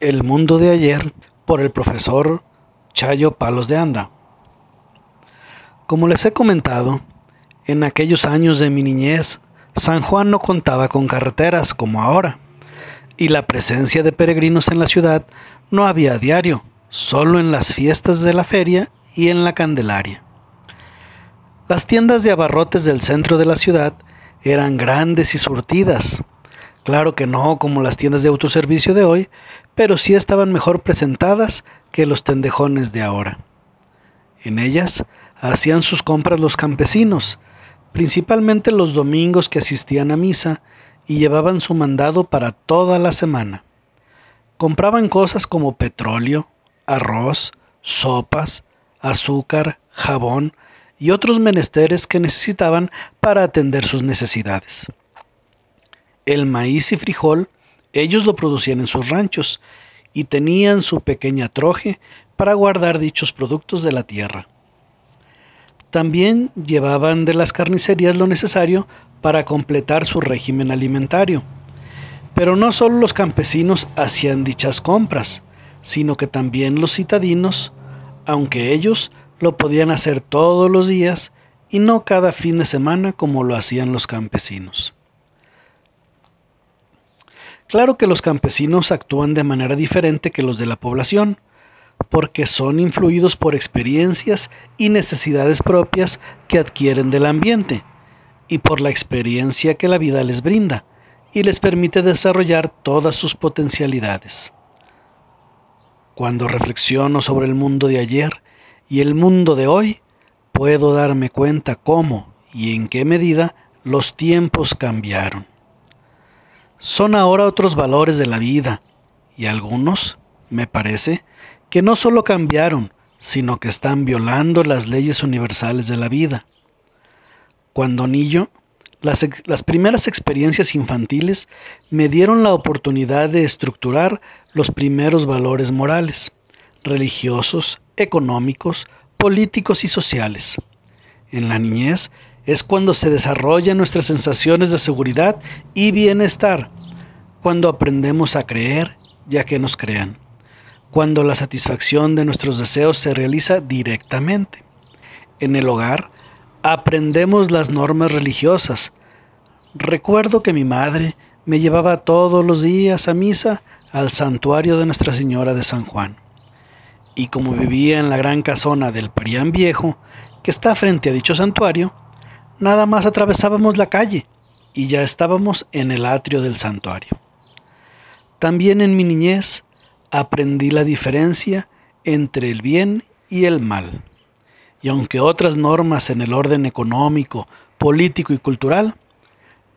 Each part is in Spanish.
El mundo de ayer por el profesor Chayo Palos de Anda. Como les he comentado, en aquellos años de mi niñez, San Juan no contaba con carreteras como ahora, y la presencia de peregrinos en la ciudad no había a diario, solo en las fiestas de la feria y en la Candelaria. Las tiendas de abarrotes del centro de la ciudad eran grandes y surtidas, Claro que no como las tiendas de autoservicio de hoy, pero sí estaban mejor presentadas que los tendejones de ahora. En ellas hacían sus compras los campesinos, principalmente los domingos que asistían a misa y llevaban su mandado para toda la semana. Compraban cosas como petróleo, arroz, sopas, azúcar, jabón y otros menesteres que necesitaban para atender sus necesidades el maíz y frijol ellos lo producían en sus ranchos y tenían su pequeña troje para guardar dichos productos de la tierra. También llevaban de las carnicerías lo necesario para completar su régimen alimentario. Pero no solo los campesinos hacían dichas compras, sino que también los citadinos, aunque ellos lo podían hacer todos los días y no cada fin de semana como lo hacían los campesinos. Claro que los campesinos actúan de manera diferente que los de la población, porque son influidos por experiencias y necesidades propias que adquieren del ambiente, y por la experiencia que la vida les brinda, y les permite desarrollar todas sus potencialidades. Cuando reflexiono sobre el mundo de ayer y el mundo de hoy, puedo darme cuenta cómo y en qué medida los tiempos cambiaron son ahora otros valores de la vida, y algunos, me parece, que no solo cambiaron, sino que están violando las leyes universales de la vida. Cuando niño, las, las, primeras experiencias infantiles me dieron la oportunidad de estructurar los primeros valores morales, religiosos, económicos, políticos y sociales. En la niñez es cuando se desarrollan nuestras sensaciones de seguridad y bienestar, cuando aprendemos a creer ya que nos crean, cuando la satisfacción de nuestros deseos se realiza directamente. En el hogar, aprendemos las normas religiosas. Recuerdo que mi madre me llevaba todos los días a misa al santuario de Nuestra Señora de San Juan. Y como vivía en la gran casona del Parián Viejo, que está frente a dicho santuario, nada más atravesábamos la calle y ya estábamos en el atrio del santuario. También en mi niñez aprendí la diferencia entre el bien y el mal. Y aunque otras normas en el orden económico, político y cultural,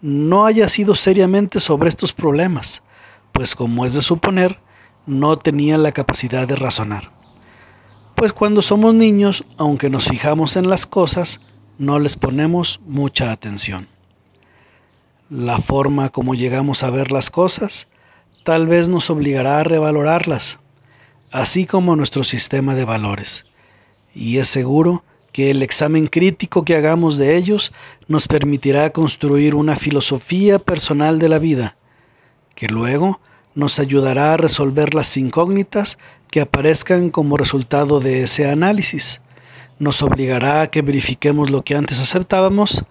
no haya sido seriamente sobre estos problemas, pues como es de suponer, no tenía la capacidad de razonar. Pues cuando somos niños, aunque nos fijamos en las cosas, no les ponemos mucha atención. La forma como llegamos a ver las cosas tal vez nos obligará a revalorarlas, así como nuestro sistema de valores. Y es seguro que el examen crítico que hagamos de ellos nos permitirá construir una filosofía personal de la vida, que luego nos ayudará a resolver las incógnitas que aparezcan como resultado de ese análisis nos obligará a que verifiquemos lo que antes aceptábamos,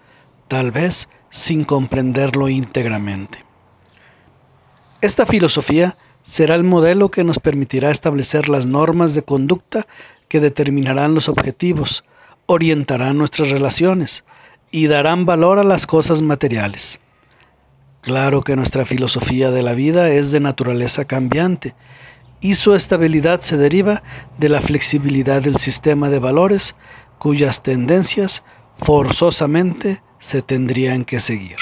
tal vez sin comprenderlo íntegramente. Esta filosofía será el modelo que nos permitirá establecer las normas de conducta que determinarán los objetivos, orientarán nuestras relaciones y darán valor a las cosas materiales. Claro que nuestra filosofía de la vida es de naturaleza cambiante y su estabilidad se deriva de la flexibilidad del sistema de valores cuyas tendencias forzosamente se tendrían que seguir.